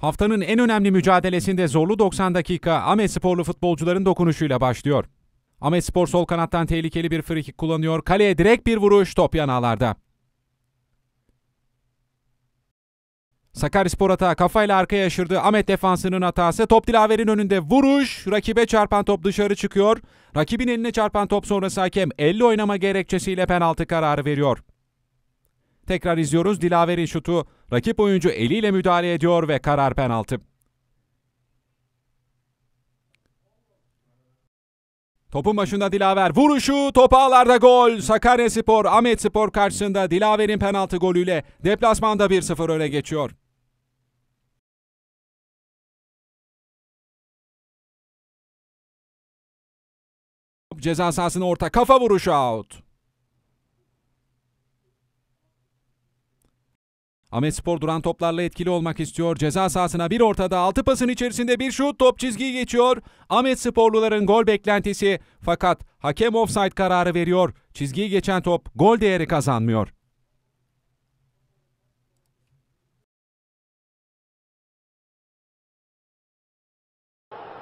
Haftanın en önemli mücadelesinde zorlu 90 dakika Ahmet Sporlu futbolcuların dokunuşuyla başlıyor. Ahmet Spor sol kanattan tehlikeli bir frikik kullanıyor. Kaleye direkt bir vuruş top yanağlarda. Sakaryaspor hata kafayla arkaya aşırdı. Ahmet defansının hatası. Top Dilaver'in önünde vuruş. Rakibe çarpan top dışarı çıkıyor. Rakibin eline çarpan top sonrası hakem 50 oynama gerekçesiyle penaltı kararı veriyor. Tekrar izliyoruz. Dilaver'in şutu Rakip oyuncu eliyle müdahale ediyor ve karar penaltı. Topun başında Dilaver vuruşu top ağlarda gol. Sakaryaspor, Spor, karşısında Dilaver'in penaltı golüyle deplasmanda 1-0 öne geçiyor. Ceza sahasına orta kafa vuruşu out. Ahmet Spor duran toplarla etkili olmak istiyor. Ceza sahasına bir ortada altı pasın içerisinde bir şut top çizgiyi geçiyor. Ahmet Sporluların gol beklentisi fakat hakem offside kararı veriyor. Çizgiyi geçen top gol değeri kazanmıyor.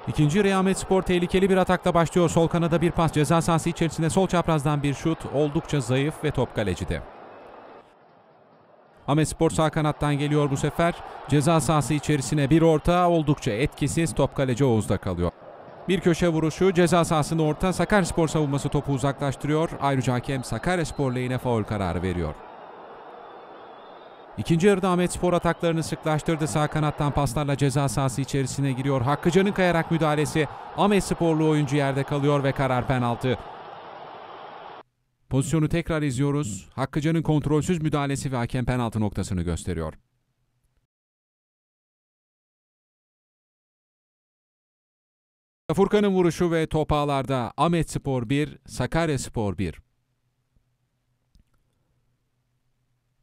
İkinci Rehamet Spor tehlikeli bir atakla başlıyor. Sol kanada bir pas ceza sahası içerisinde sol çaprazdan bir şut oldukça zayıf ve top kalecide. Ahmet Spor sağ kanattan geliyor bu sefer. Ceza sahası içerisine bir orta oldukça etkisiz top kaleci Oğuz'da kalıyor. Bir köşe vuruşu ceza sahasında orta Sakaryaspor savunması topu uzaklaştırıyor. Ayrıca hakem Sakaryaspor lehine faul kararı veriyor. İkinci yarıda Ahmet Spor ataklarını sıklaştırdı. Sağ kanattan paslarla ceza sahası içerisine giriyor. Hakkıcan'ın kayarak müdahalesi Ahmet Sporlu oyuncu yerde kalıyor ve karar penaltı. Pozisyonu tekrar izliyoruz. Hakkıcan'ın kontrolsüz müdahalesi ve hakem penaltı noktasını gösteriyor. Furkan'ın vuruşu ve top ağlarda Ahmet Spor 1, Sakarya Spor 1.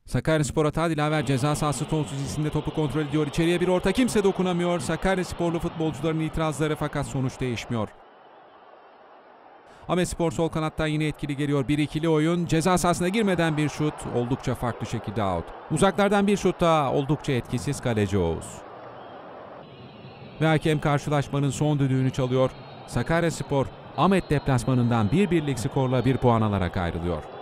Sakarya Spor'a Tadilaver ceza sahası tonsuz isimde topu kontrol ediyor. İçeriye bir orta kimse dokunamıyor. Sakarya Sporlu futbolcuların itirazları fakat sonuç değişmiyor. Ahmet Spor sol kanattan yine etkili geliyor. 1-2'li oyun. Ceza sahasına girmeden bir şut. Oldukça farklı şekilde out. Uzaklardan bir şut daha. Oldukça etkisiz kaleci Oğuz. Ve hakem karşılaşmanın son düdüğünü çalıyor. Sakarya Spor Ahmet deplasmanından bir birlik skorla bir puan alarak ayrılıyor.